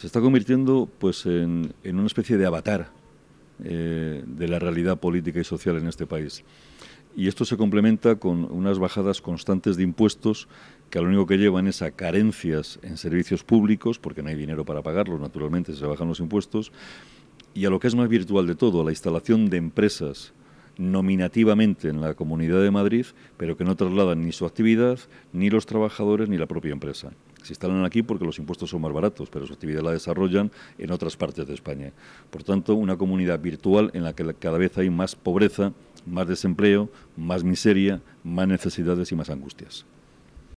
se está convirtiendo pues, en, una especie de avatar eh, de la realidad política y social en este país. Y esto se complementa con unas bajadas constantes de impuestos que a lo único que llevan es a carencias en servicios públicos, porque no hay dinero para pagarlos, naturalmente se bajan los impuestos, y a lo que es más virtual de todo, a la instalación de empresas nominativamente en la Comunidad de Madrid, pero que no trasladan ni su actividad, ni los trabajadores, ni la propia empresa se instalan aquí porque los impuestos son más baratos, pero su actividad la desarrollan en otras partes de España. Por tanto, una comunidad virtual en la que cada vez hay más pobreza, más desempleo, más miseria, más necesidades y más angustias.